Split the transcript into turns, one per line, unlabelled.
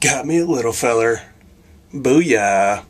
Got me a little feller. Booyah.